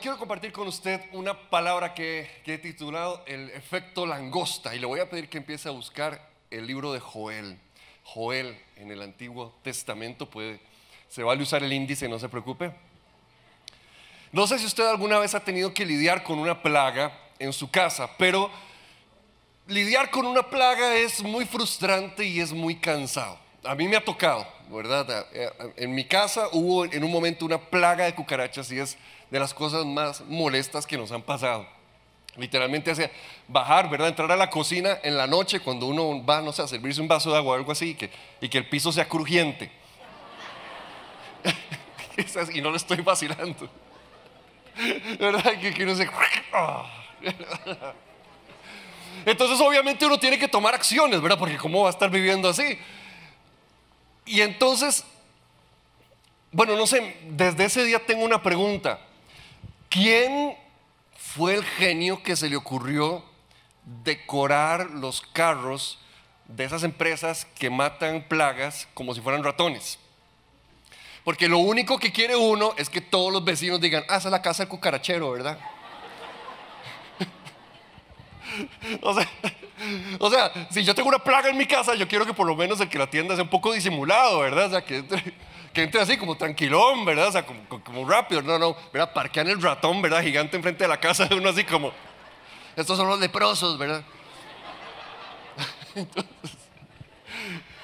quiero compartir con usted una palabra que, he titulado el efecto langosta y le voy a pedir que empiece a buscar el libro de Joel. Joel en el Antiguo Testamento puede, se vale usar el índice, no se preocupe. No sé si usted alguna vez ha tenido que lidiar con una plaga en su casa, pero lidiar con una plaga es muy frustrante y es muy cansado. A mí me ha tocado, ¿verdad? Eh, eh, en mi casa hubo en un momento una plaga de cucarachas y es de las cosas más molestas que nos han pasado. Literalmente hace bajar, ¿verdad? Entrar a la cocina en la noche cuando uno va, no sé, a servirse un vaso de agua o algo así y que, y que el piso sea crujiente. y no lo estoy vacilando. ¿Verdad? Que, que uno se... Entonces obviamente uno tiene que tomar acciones, ¿verdad? Porque ¿cómo va a estar viviendo así? Y entonces, bueno, no sé, desde ese día tengo una pregunta. ¿Quién fue el genio que se le ocurrió decorar los carros de esas empresas que matan plagas como si fueran ratones? Porque lo único que quiere uno es que todos los vecinos digan, ah, esa es la casa del cucarachero, ¿verdad? o, sea, si yo tengo una plaga en mi casa, yo quiero que por lo menos el que la tienda sea un poco disimulado, ¿verdad? O que que entra así como tranquilón, ¿verdad? O sea, como, rápido, no, no, ¿verdad? Parquean el ratón, ¿verdad? Gigante enfrente de la casa de uno así como, estos son los leprosos, ¿verdad? Entonces,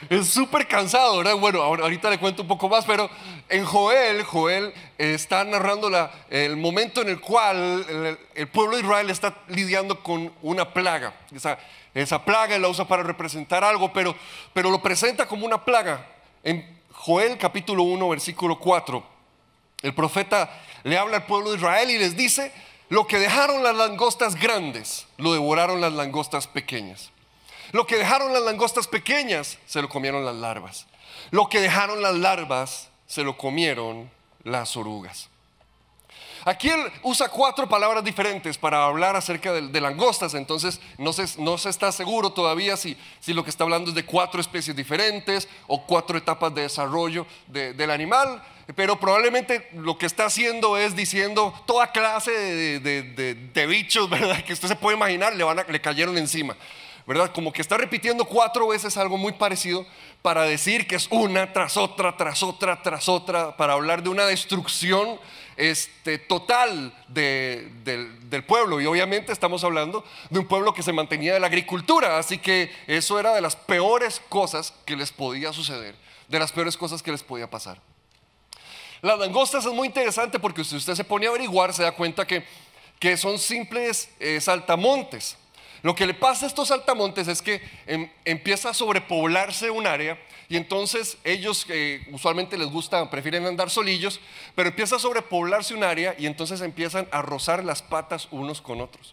es súper cansado, ¿verdad? Bueno, ahorita le cuento un poco más, pero en Joel, Joel eh, está narrando la, el momento en el cual el, pueblo de Israel está lidiando con una plaga. Esa, esa plaga la usa para representar algo, pero, pero lo presenta como una plaga. En, Joel capítulo 1, versículo 4. El profeta le habla al pueblo de Israel y les dice, lo que dejaron las langostas grandes, lo devoraron las langostas pequeñas. Lo que dejaron las langostas pequeñas, se lo comieron las larvas. Lo que dejaron las larvas, se lo comieron las orugas. Aquí él usa cuatro palabras diferentes para hablar acerca de, langostas, entonces no se, no se, está seguro todavía si, si, lo que está hablando es de cuatro especies diferentes o cuatro etapas de desarrollo del animal, pero probablemente lo que está haciendo es diciendo toda clase de, bichos, ¿verdad? Que usted se puede imaginar, le, van le cayeron encima. ¿verdad? Como que está repitiendo cuatro veces algo muy parecido para decir que es una tras otra, tras otra, tras otra, para hablar de una destrucción este, total del, pueblo. Y obviamente estamos hablando de un pueblo que se mantenía de la agricultura, así que eso era de las peores cosas que les podía suceder, de las peores cosas que les podía pasar. Las langostas es muy interesante porque si usted se pone a averiguar se da cuenta que, que son simples eh, saltamontes. Lo que le pasa a estos saltamontes es que em, empieza a sobrepoblarse un área y entonces ellos que usualmente les gusta, prefieren andar solillos, pero empieza a sobrepoblarse un área y entonces empiezan a rozar las patas unos con otros.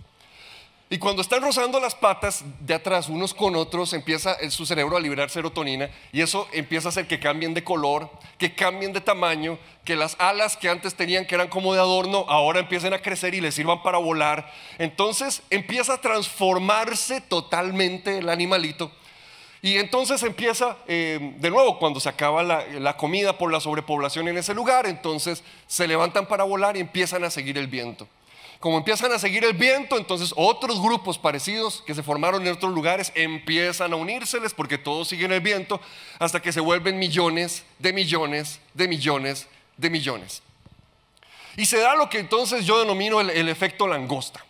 Y cuando están rozando las patas de atrás unos con otros, empieza su cerebro a liberar serotonina y eso empieza a hacer que cambien de color, que cambien de tamaño, que las alas que antes tenían que eran como de adorno, ahora empiecen a crecer y les sirvan para volar. Entonces empieza a transformarse totalmente el animalito. Y entonces empieza, eh, de nuevo, cuando se acaba la comida por la sobrepoblación en ese lugar, entonces se levantan para volar y empiezan a seguir el viento como empiezan a seguir el viento, entonces otros grupos parecidos que se formaron en otros lugares empiezan a unírseles porque todos siguen el viento hasta que se vuelven millones de millones de millones de millones. Y se da lo que entonces yo denomino el, efecto langosta.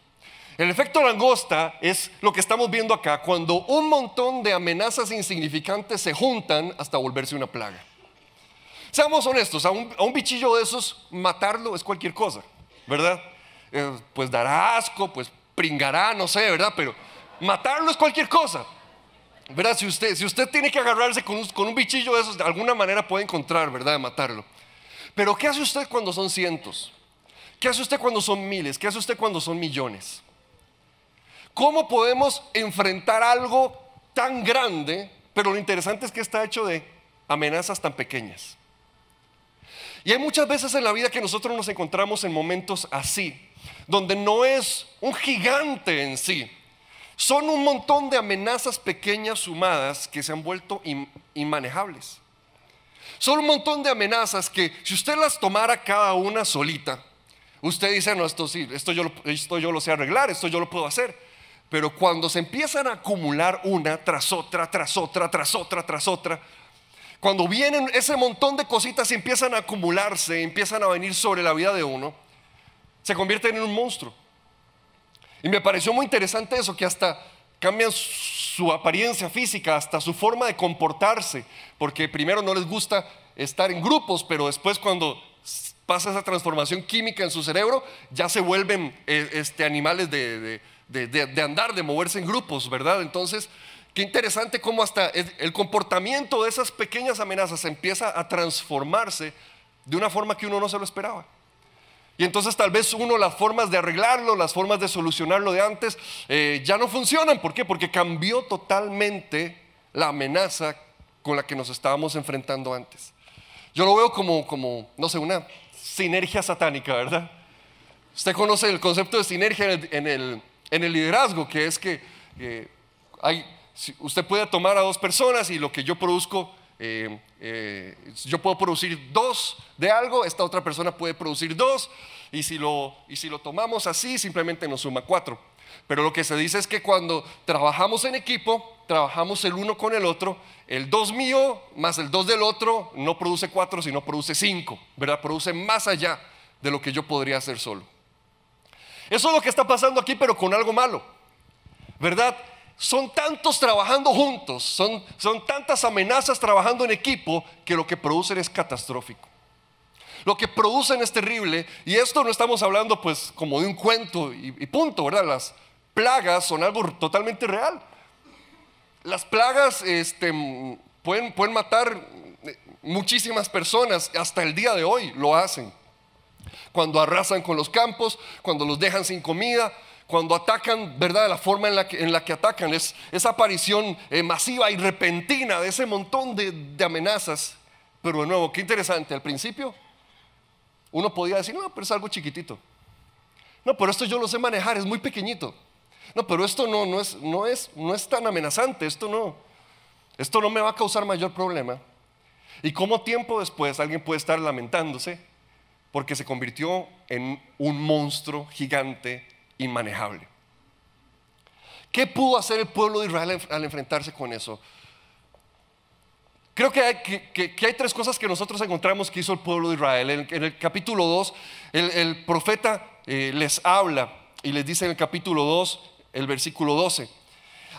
El efecto langosta es lo que estamos viendo acá, cuando un montón de amenazas insignificantes se juntan hasta volverse una plaga. Seamos honestos, a un bichillo de esos matarlo es cualquier cosa, ¿verdad? Eh, pues dará asco, pues pringará, no sé, ¿verdad? Pero matarlo es cualquier cosa. ¿Verdad? Si usted, si usted tiene que agarrarse con un, bichillo de esos, de alguna manera puede encontrar, ¿verdad? De matarlo. Pero ¿qué hace usted cuando son cientos? ¿Qué hace usted cuando son miles? ¿Qué hace usted cuando son millones? ¿Cómo podemos enfrentar algo tan grande? Pero lo interesante es que está hecho de amenazas tan pequeñas. Y hay muchas veces en la vida que nosotros nos encontramos en momentos así, donde no es un gigante en sí, son un montón de amenazas pequeñas sumadas que se han vuelto inmanejables. Son un montón de amenazas que si usted las tomara cada una solita, usted dice, no, esto sí, esto yo, esto yo lo sé arreglar, esto yo lo puedo hacer. Pero cuando se empiezan a acumular una tras otra, tras otra, tras otra, tras otra, cuando vienen ese montón de cositas y empiezan a acumularse, empiezan a venir sobre la vida de uno, se convierten en un monstruo. Y me pareció muy interesante eso, que hasta cambian su apariencia física, hasta su forma de comportarse, porque primero no les gusta estar en grupos, pero después cuando pasa esa transformación química en su cerebro, ya se vuelven eh, este, animales de, de andar, de moverse en grupos, ¿verdad? Entonces, Qué interesante cómo hasta el comportamiento de esas pequeñas amenazas empieza a transformarse de una forma que uno no se lo esperaba. Y entonces tal vez uno las formas de arreglarlo, las formas de solucionarlo de antes, eh, ya no funcionan. ¿Por qué? Porque cambió totalmente la amenaza con la que nos estábamos enfrentando antes. Yo lo veo como, como no sé, una sinergia satánica, ¿verdad? Usted conoce el concepto de sinergia en el, en el, liderazgo, que es que eh, hay usted puede tomar a dos personas y lo que yo produzco, eh, eh, yo puedo producir dos de algo, esta otra persona puede producir dos, y si, lo, y si lo tomamos así, simplemente nos suma cuatro. Pero lo que se dice es que cuando trabajamos en equipo, trabajamos el uno con el otro, el dos mío más el dos del otro no produce cuatro, sino produce cinco, ¿verdad? Produce más allá de lo que yo podría hacer solo. Eso es lo que está pasando aquí, pero con algo malo, ¿verdad? son tantos trabajando juntos, son, tantas amenazas trabajando en equipo que lo que producen es catastrófico. Lo que producen es terrible y esto no estamos hablando pues como de un cuento y, punto, ¿verdad? Las plagas son algo totalmente real. Las plagas este, pueden, pueden matar muchísimas personas, hasta el día de hoy lo hacen. Cuando arrasan con los campos, cuando los dejan sin comida, cuando atacan, ¿verdad? La forma en la que, atacan es esa aparición eh, masiva y repentina de ese montón de, amenazas. Pero de nuevo, qué interesante, al principio uno podía decir, no, pero es algo chiquitito. No, pero esto yo lo sé manejar, es muy pequeñito. No, pero esto no, no es, no es, no es tan amenazante, esto no. Esto no me va a causar mayor problema. Y como tiempo después alguien puede estar lamentándose porque se convirtió en un monstruo gigante inmanejable. ¿Qué pudo hacer el pueblo de Israel al enfrentarse con eso? Creo que hay, tres cosas que nosotros encontramos que hizo el pueblo de Israel. En, el capítulo 2, el, profeta eh, les habla y les dice en el capítulo 2, el versículo 12,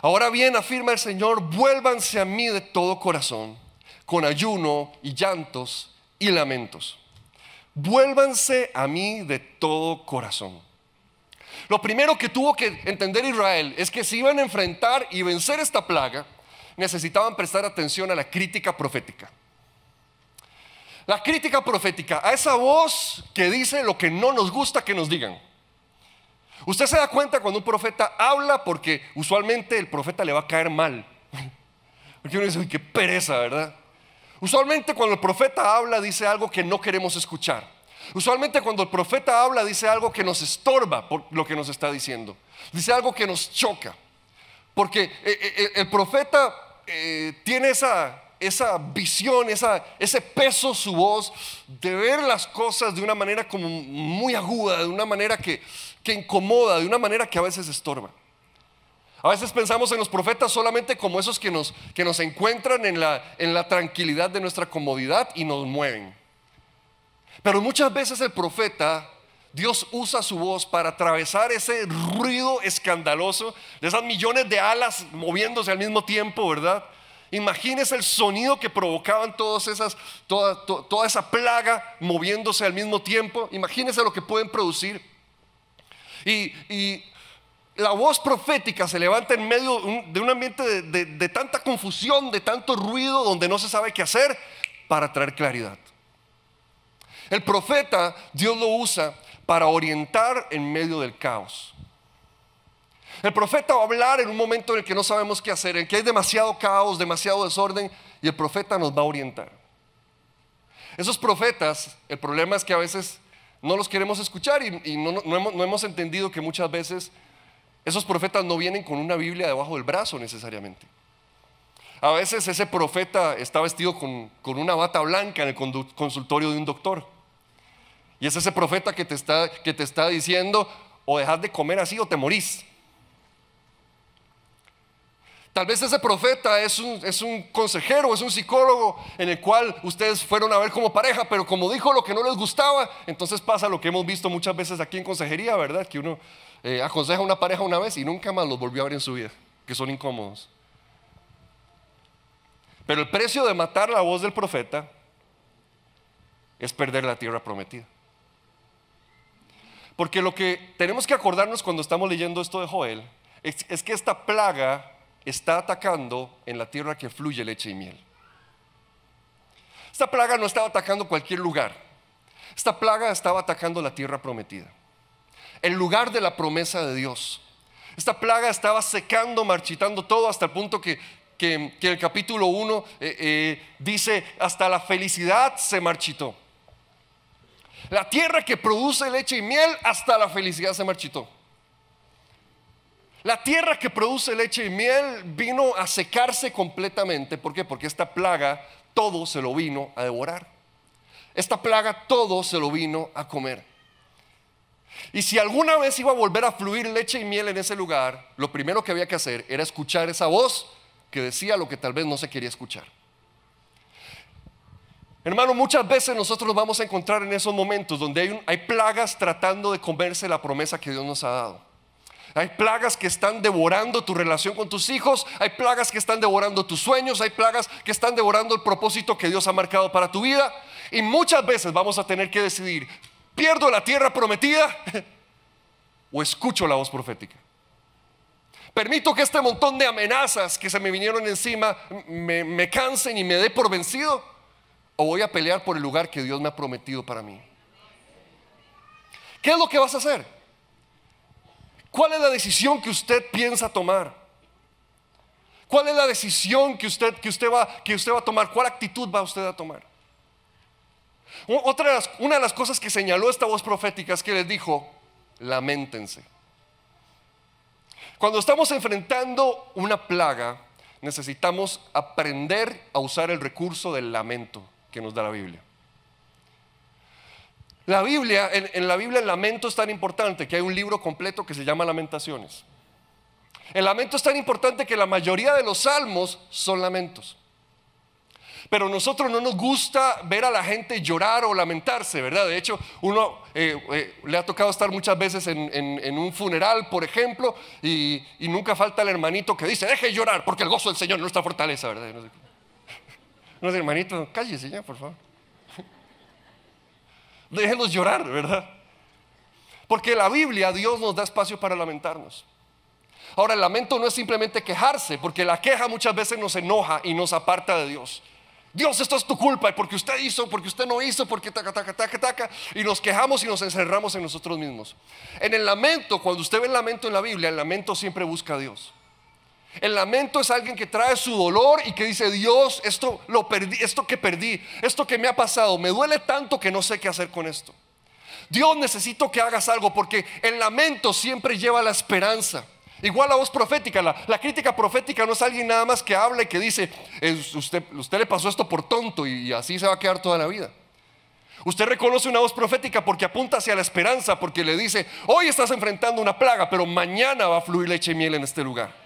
ahora bien afirma el Señor, vuélvanse a mí de todo corazón, con ayuno y llantos y lamentos. Vuélvanse a mí de todo corazón. Lo primero que tuvo que entender Israel es que si iban a enfrentar y vencer esta plaga, necesitaban prestar atención a la crítica profética. La crítica profética, a esa voz que dice lo que no nos gusta que nos digan. Usted se da cuenta cuando un profeta habla porque usualmente el profeta le va a caer mal. Porque uno dice, qué pereza, ¿verdad? Usualmente cuando el profeta habla dice algo que no queremos escuchar. Usualmente cuando el profeta habla dice algo que nos estorba por lo que nos está diciendo. Dice algo que nos choca. Porque eh, eh, eh, el profeta tiene esa, visión, esa, ese peso, su voz, de ver las cosas de una manera como muy aguda, de una manera que, incomoda, de una manera que a veces estorba. A veces pensamos en los profetas solamente como esos que nos, que nos encuentran en en la tranquilidad de nuestra comodidad y nos mueven. Pero muchas veces el profeta, Dios usa su voz para atravesar ese ruido escandaloso de esas millones de alas moviéndose al mismo tiempo, ¿verdad? Imagínese el sonido que provocaban todas esas, toda, esa plaga moviéndose al mismo tiempo. Imagínese lo que pueden producir. Y, la voz profética se levanta en medio de un ambiente de tanta confusión, de tanto ruido, donde no se sabe qué hacer para traer claridad. El profeta Dios lo usa para orientar en medio del caos. El profeta va a hablar en un momento en el que no sabemos qué hacer, en que hay demasiado caos, demasiado desorden, y el profeta nos va a orientar. Esos profetas, el problema es que a veces no los queremos escuchar y, no, hemos, entendido que muchas veces esos profetas no vienen con una Biblia debajo del brazo necesariamente. A veces ese profeta está vestido con, con, una bata blanca en el consultorio de un doctor. Y es ese profeta que te está, que te está diciendo, o dejas de comer así o te morís. Tal vez ese profeta es un, es un, consejero, es un psicólogo en el cual ustedes fueron a ver como pareja, pero como dijo lo que no les gustaba, entonces pasa lo que hemos visto muchas veces aquí en consejería, ¿verdad? Que uno eh, aconseja a una pareja una vez y nunca más los volvió a ver en su vida, que son incómodos. Pero el precio de matar la voz del profeta es perder la tierra prometida. Porque lo que tenemos que acordarnos cuando estamos leyendo esto de Joel es, que esta plaga está atacando en la tierra que fluye leche y miel. Esta plaga no estaba atacando cualquier lugar. Esta plaga estaba atacando la tierra prometida, el lugar de la promesa de Dios. Esta plaga estaba secando, marchitando todo hasta el punto que, que, el capítulo 1 eh, eh, dice, hasta la felicidad se marchitó. La tierra que produce leche y miel hasta la felicidad se marchitó. La tierra que produce leche y miel vino a secarse completamente. ¿Por qué? Porque esta plaga todo se lo vino a devorar. Esta plaga todo se lo vino a comer. Y si alguna vez iba a volver a fluir leche y miel en ese lugar, lo primero que había que hacer era escuchar esa voz que decía lo que tal vez no se quería escuchar. Hermano, muchas veces nosotros nos vamos a encontrar en esos momentos donde hay, plagas tratando de comerse la promesa que Dios nos ha dado. Hay plagas que están devorando tu relación con tus hijos, hay plagas que están devorando tus sueños, hay plagas que están devorando el propósito que Dios ha marcado para tu vida. Y muchas veces vamos a tener que decidir, ¿pierdo la tierra prometida o escucho la voz profética? Permito que este montón de amenazas que se me vinieron encima me, me cansen y me dé por vencido o voy a pelear por el lugar que Dios me ha prometido para mí? ¿Qué es lo que vas a hacer? ¿Cuál es la decisión que usted piensa tomar? ¿Cuál es la decisión que usted, que usted, va, que usted va a tomar? ¿Cuál actitud va usted a tomar? Otra una de las cosas que señaló esta voz profética es que les dijo, lamentense. Cuando estamos enfrentando una plaga, necesitamos aprender a usar el recurso del lamento que nos da la Biblia. La Biblia, en, la Biblia el lamento es tan importante que hay un libro completo que se llama Lamentaciones. El lamento es tan importante que la mayoría de los salmos son lamentos. Pero nosotros no nos gusta ver a la gente llorar o lamentarse, ¿verdad? De hecho, uno eh, eh, le ha tocado estar muchas veces en, un funeral, por ejemplo, y, nunca falta el hermanito que dice, deje llorar, porque el gozo del Señor es nuestra fortaleza, ¿verdad? No es hermanito, cállese ya, por favor. Déjenos llorar, ¿verdad? Porque la Biblia, Dios nos da espacio para lamentarnos. Ahora, el lamento no es simplemente quejarse, porque la queja muchas veces nos enoja y nos aparta de Dios. Dios, esto es tu culpa, porque usted hizo, porque usted no hizo, porque taca, taca, taca, taca, y nos quejamos y nos encerramos en nosotros mismos. En el lamento, cuando usted ve el lamento en la Biblia, el lamento siempre busca a Dios. El lamento es alguien que trae su dolor y que dice, Dios, esto lo perdí, esto que perdí, esto que me ha pasado, me duele tanto que no sé qué hacer con esto. Dios, necesito que hagas algo porque el lamento siempre lleva la esperanza. Igual la voz profética, la, crítica profética no es alguien nada más que habla y que dice, usted, usted le pasó esto por tonto y así se va a quedar toda la vida. Usted reconoce una voz profética porque apunta hacia la esperanza, porque le dice, hoy estás enfrentando una plaga, pero mañana va a fluir leche y miel en este lugar.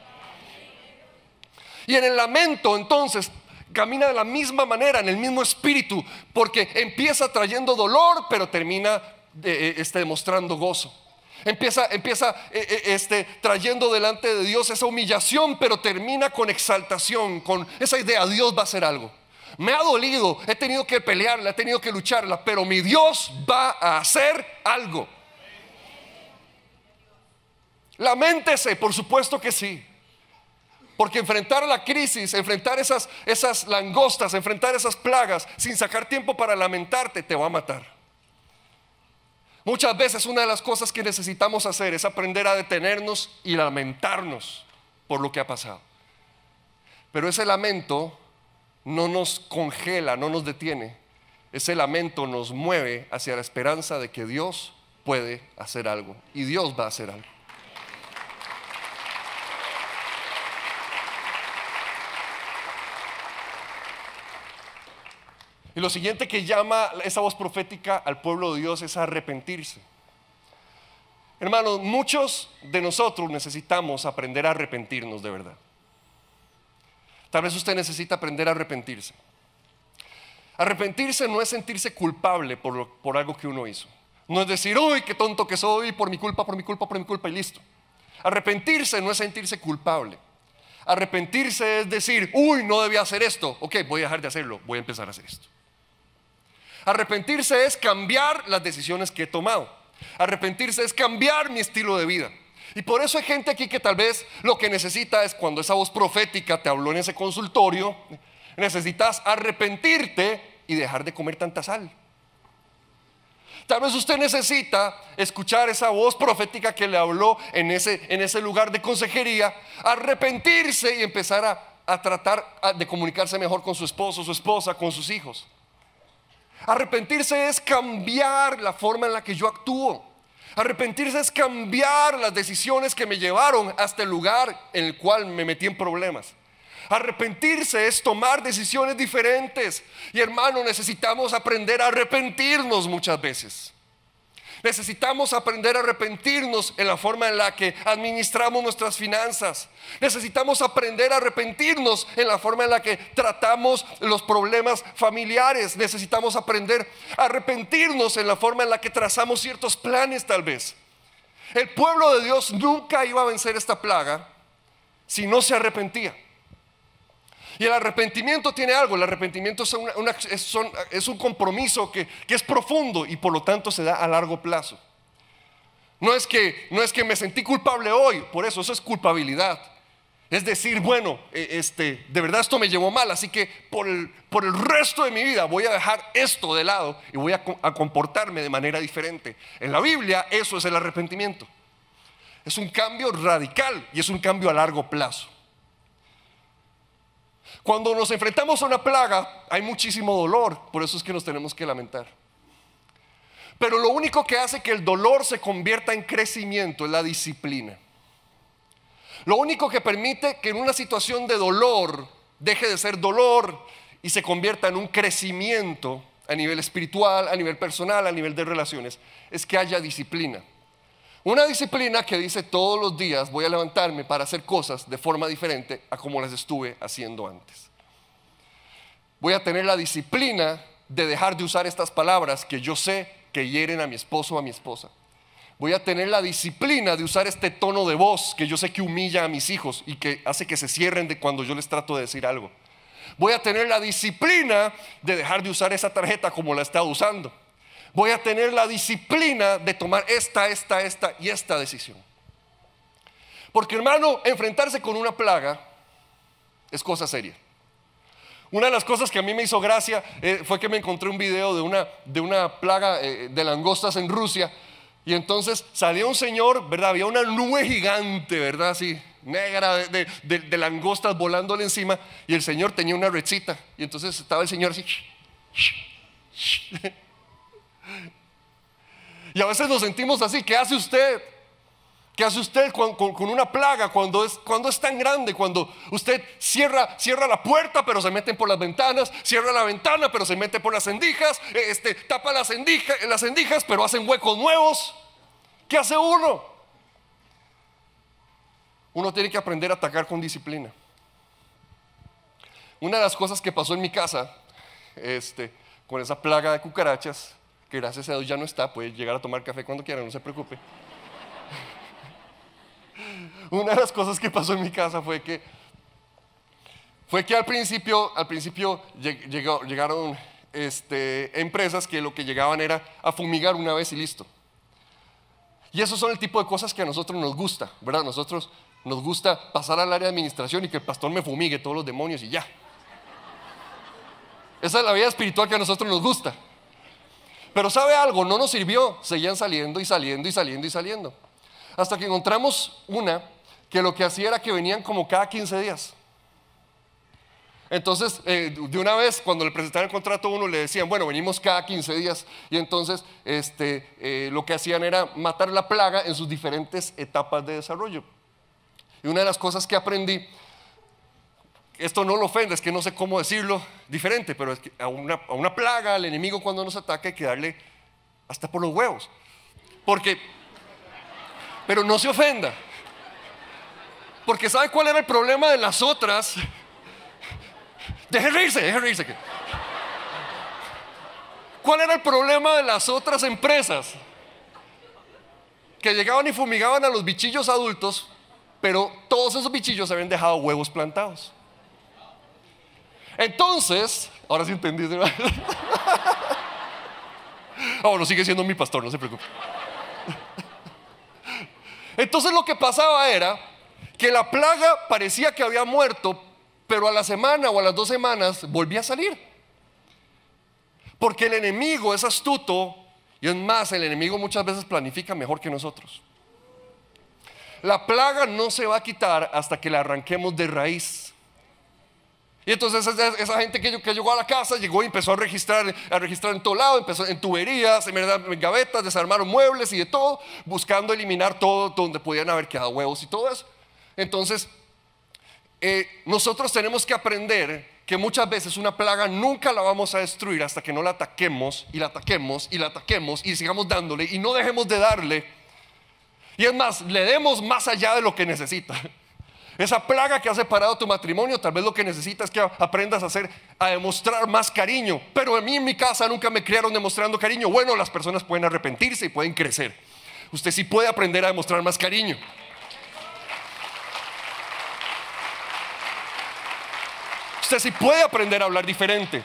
Y en el lamento entonces camina de la misma manera, en el mismo espíritu, porque empieza trayendo dolor, pero termina mostrando eh, eh, este, demostrando gozo. Empieza, empieza eh, este, trayendo delante de Dios esa humillación, pero termina con exaltación, con esa idea, Dios va a hacer algo. Me ha dolido, he tenido que pelearla, he tenido que lucharla, pero mi Dios va a hacer algo. Lamentese, por supuesto que sí. Porque enfrentar la crisis, enfrentar esas, esas langostas, enfrentar esas plagas sin sacar tiempo para lamentarte, te va a matar. Muchas veces una de las cosas que necesitamos hacer es aprender a detenernos y lamentarnos por lo que ha pasado. Pero ese lamento no nos congela, no nos detiene. Ese lamento nos mueve hacia la esperanza de que Dios puede hacer algo y Dios va a hacer algo. Y lo siguiente que llama esa voz profética al pueblo de Dios es arrepentirse. Hermanos, muchos de nosotros necesitamos aprender a arrepentirnos de verdad. Tal vez usted necesita aprender a arrepentirse. Arrepentirse no es sentirse culpable por, por algo que uno hizo. No es decir, uy, qué tonto que soy, por mi culpa, por mi culpa, por mi culpa y listo. Arrepentirse no es sentirse culpable. Arrepentirse es decir, uy, no debía hacer esto. Ok, voy a dejar de hacerlo, voy a empezar a hacer esto. Arrepentirse es cambiar las decisiones que he tomado. Arrepentirse es cambiar mi estilo de vida. Y por eso hay gente aquí que tal vez lo que necesita es cuando esa voz profética te habló en ese consultorio, necesitas arrepentirte y dejar de comer tanta sal. Tal vez usted necesita escuchar esa voz profética que le habló en ese, en ese lugar de consejería, arrepentirse y empezar a, a tratar de comunicarse mejor con su esposo, su esposa, con sus hijos. Arrepentirse es cambiar la forma en la que yo actúo. Arrepentirse es cambiar las decisiones que me llevaron hasta el este lugar en el cual me metí en problemas. Arrepentirse es tomar decisiones diferentes. Y hermano, necesitamos aprender a arrepentirnos muchas veces. Necesitamos aprender a arrepentirnos en la forma en la que administramos nuestras finanzas. Necesitamos aprender a arrepentirnos en la forma en la que tratamos los problemas familiares. Necesitamos aprender a arrepentirnos en la forma en la que trazamos ciertos planes tal vez. El pueblo de Dios nunca iba a vencer esta plaga si no se arrepentía. Y el arrepentimiento tiene algo, el arrepentimiento es, un compromiso que, es profundo y por lo tanto se da a largo plazo. No es, que, no es que me sentí culpable hoy, por eso, eso es culpabilidad. Es decir, bueno, eh, este, de verdad esto me llevó mal, así que por el, por el resto de mi vida voy a dejar esto de lado y voy a comportarme de manera diferente. En la Biblia eso es el arrepentimiento. Es un cambio radical y es un cambio a largo plazo. Cuando nos enfrentamos a una plaga, hay muchísimo dolor, por eso es que nos tenemos que lamentar. Pero lo único que hace que el dolor se convierta en crecimiento es la disciplina. Lo único que permite que en una situación de dolor deje de ser dolor y se convierta en un crecimiento a nivel espiritual, a nivel personal, a nivel de relaciones, es que haya disciplina. Una disciplina que dice todos los días voy a levantarme para hacer cosas de forma diferente a como las estuve haciendo antes. Voy a tener la disciplina de dejar de usar estas palabras que yo sé que hieren a mi esposo o a mi esposa. Voy a tener la disciplina de usar este tono de voz que yo sé que humilla a mis hijos y que hace que se cierren de cuando yo les trato de decir algo. Voy a tener la disciplina de dejar de usar esa tarjeta como la he estado usando voy a tener la disciplina de tomar esta, esta, esta y esta decisión. Porque hermano, enfrentarse con una plaga es cosa seria. Una de las cosas que a mí me hizo gracia eh, fue que me encontré un video de una, de una plaga eh, de langostas en Rusia. Y entonces salió un señor, ¿verdad? Había una nube gigante, ¿verdad? Así, negra, de, langostas volándole encima. Y el señor tenía una rechita. Y entonces estaba el señor así. Y a veces nos sentimos así. ¿Qué hace usted? ¿Qué hace usted con, una plaga cuando es, cuando es tan grande? Cuando usted cierra, cierra la puerta pero se meten por las ventanas, cierra la ventana pero se mete por las cendijas eh, este, tapa las, cendijas eh, las sendijas pero hacen huecos nuevos. ¿Qué hace uno? Uno tiene que aprender a atacar con disciplina. Una de las cosas que pasó en mi casa este, con esa plaga de cucarachas que gracias a Dios ya no está, puede llegar a tomar café cuando quiera, no se preocupe. Una de las cosas que pasó en mi casa fue que, fue que al principio, al principio llegaron este, empresas que lo que llegaban era a fumigar una vez y listo. Y esos son el tipo de cosas que a nosotros nos gusta, ¿verdad? Nosotros nos gusta pasar al área de administración y que el pastor me fumigue todos los demonios y ya. Esa es la vida espiritual que a nosotros nos gusta. Pero sabe algo, no nos sirvió. Seguían saliendo y saliendo y saliendo y saliendo. Hasta que encontramos una que lo que hacía era que venían como cada 15 días. Entonces, eh, de una vez, cuando le presentaron el contrato a uno, le decían, bueno, venimos cada 15 días. Y entonces, este, eh, lo que hacían era matar la plaga en sus diferentes etapas de desarrollo. Y una de las cosas que aprendí esto no lo ofende, es que no sé cómo decirlo diferente, pero es que a una, plaga, al enemigo cuando nos ataca hay que darle hasta por los huevos. Porque, pero no se ofenda. Porque ¿sabe cuál era el problema de las otras? dejen reírse, dejen reírse. ¿Cuál era el problema de las otras empresas? Que llegaban y fumigaban a los bichillos adultos, pero todos esos bichillos habían dejado huevos plantados. Entonces, ahora sí entendí ah, bueno, sigue siendo mi pastor, no se preocupe. Entonces lo que pasaba era que la plaga parecía que había muerto, pero a la semana o a las dos semanas volvía a salir. Porque el enemigo es astuto y es más, el enemigo muchas veces planifica mejor que nosotros. La plaga no se va a quitar hasta que la arranquemos de raíz. Y entonces esa, esa gente que, llegó a la casa llegó y empezó a registrar, a registrar en todo lado, empezó en tuberías, en gavetas, desarmaron muebles y de todo, buscando eliminar todo donde podían haber quedado huevos y todo eso. Entonces, eh, nosotros tenemos que aprender que muchas veces una plaga nunca la vamos a destruir hasta que no la ataquemos y la ataquemos y la ataquemos y sigamos dándole y no dejemos de darle. Y es más, le demos más allá de lo que necesita. Esa plaga que ha separado tu matrimonio, tal vez lo que necesitas es que aprendas a hacer, a demostrar más cariño. Pero a mí en mi casa nunca me criaron demostrando cariño. Bueno, las personas pueden arrepentirse y pueden crecer. Usted sí puede aprender a demostrar más cariño. Usted sí puede aprender a hablar diferente.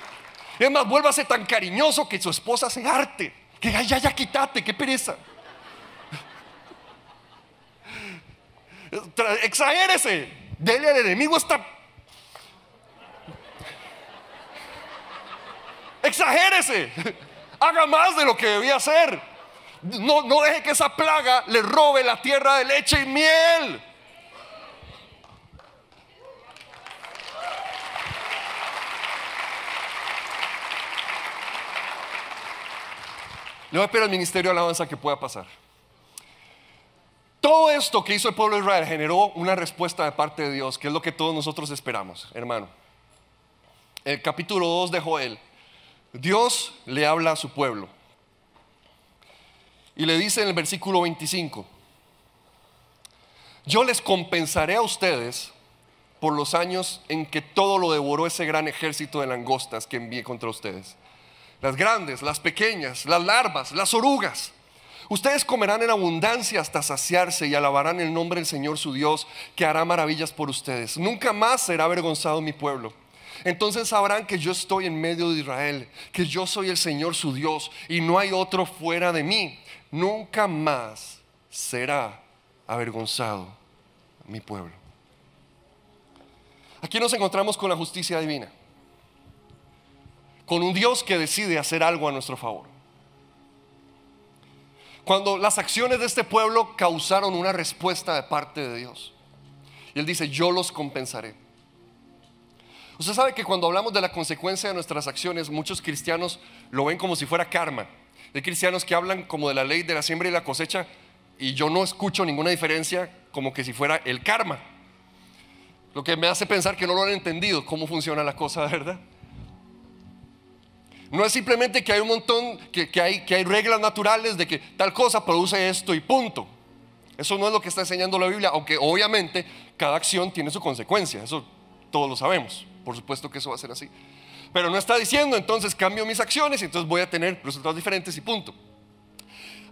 Es más, vuélvase tan cariñoso que su esposa se arte. Que ya, ya, ya, quítate, qué pereza. Exagérese. Dele al enemigo esta. Exagérese. Haga más de lo que debía hacer. No, no deje que esa plaga le robe la tierra de leche y miel. No espero el ministerio de alabanza que pueda pasar. Todo esto que hizo el pueblo de Israel generó una respuesta de parte de Dios, que es lo que todos nosotros esperamos, hermano. El capítulo 2 de Joel, Dios le habla a su pueblo. Y le dice en el versículo 25, yo les compensaré a ustedes por los años en que todo lo devoró ese gran ejército de langostas que envié contra ustedes. Las grandes, las pequeñas, las larvas, las orugas Ustedes comerán en abundancia hasta saciarse y alabarán el nombre del Señor su Dios, que hará maravillas por ustedes. Nunca más será avergonzado mi pueblo. Entonces sabrán que yo estoy en medio de Israel, que yo soy el Señor su Dios y no hay otro fuera de mí. Nunca más será avergonzado mi pueblo. Aquí nos encontramos con la justicia divina, con un Dios que decide hacer algo a nuestro favor. Cuando las acciones de este pueblo causaron una respuesta de parte de Dios. Y Él dice, yo los compensaré. Usted sabe que cuando hablamos de la consecuencia de nuestras acciones, muchos cristianos lo ven como si fuera karma. Hay cristianos que hablan como de la ley de la siembra y la cosecha y yo no escucho ninguna diferencia como que si fuera el karma. Lo que me hace pensar que no lo han entendido, cómo funciona la cosa, ¿verdad? No es simplemente que hay un montón, que, hay, que hay reglas naturales de que tal cosa produce esto y punto. Eso no es lo que está enseñando la Biblia, aunque obviamente cada acción tiene su consecuencia, eso todos lo sabemos, por supuesto que eso va a ser así. Pero no está diciendo entonces cambio mis acciones y entonces voy a tener resultados diferentes y punto.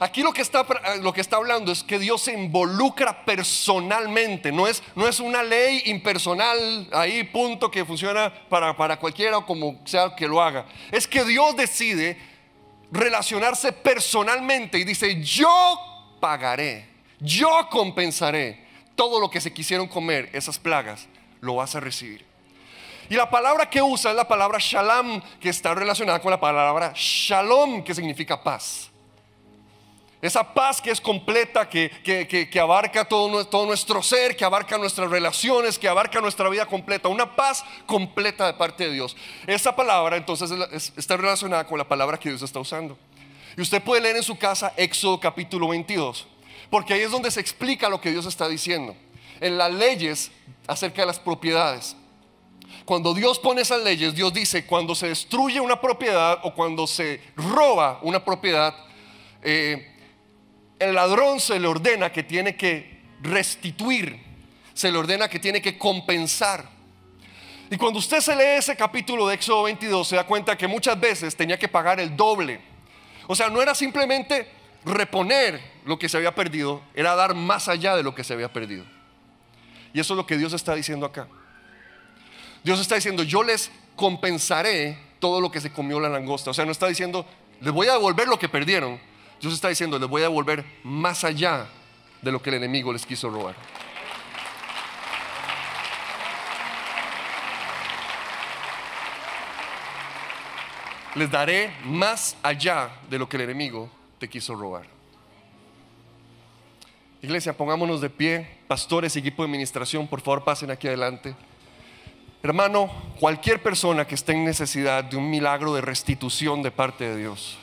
Aquí lo que, está, eh, lo que está hablando es que Dios se involucra personalmente, no es, no es una ley impersonal, ahí punto que funciona para, para cualquiera o como sea que lo haga. Es que Dios decide relacionarse personalmente y dice, yo pagaré, yo compensaré todo lo que se quisieron comer, esas plagas, lo vas a recibir. Y la palabra que usa es la palabra shalom, que está relacionada con la palabra shalom, que significa paz. Esa paz que es completa, que, que, abarca todo, todo nuestro ser, que abarca nuestras relaciones, que abarca nuestra vida completa. Una paz completa de parte de Dios. Esa palabra entonces está relacionada con la palabra que Dios está usando. Y usted puede leer en su casa Éxodo capítulo 22, porque ahí es donde se explica lo que Dios está diciendo. En las leyes acerca de las propiedades. Cuando Dios pone esas leyes, Dios dice, cuando se destruye una propiedad o cuando se roba una propiedad, eh, el ladrón se le ordena que tiene que restituir, se le ordena que tiene que compensar. Y cuando usted se lee ese capítulo de Éxodo 22, se da cuenta que muchas veces tenía que pagar el doble. O sea, no era simplemente reponer lo que se había perdido, era dar más allá de lo que se había perdido. Y eso es lo que Dios está diciendo acá. Dios está diciendo, yo les compensaré todo lo que se comió la langosta. O sea, no está diciendo, les voy a devolver lo que perdieron, Dios está diciendo, les voy a devolver más allá de lo que el enemigo les quiso robar. Les daré más allá de lo que el enemigo te quiso robar. Iglesia, pongámonos de pie. Pastores, equipo de administración, por favor pasen aquí adelante. Hermano, cualquier persona que esté en necesidad de un milagro de restitución de parte de Dios,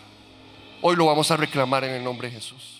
Hoy lo vamos a reclamar en el nombre de Jesús.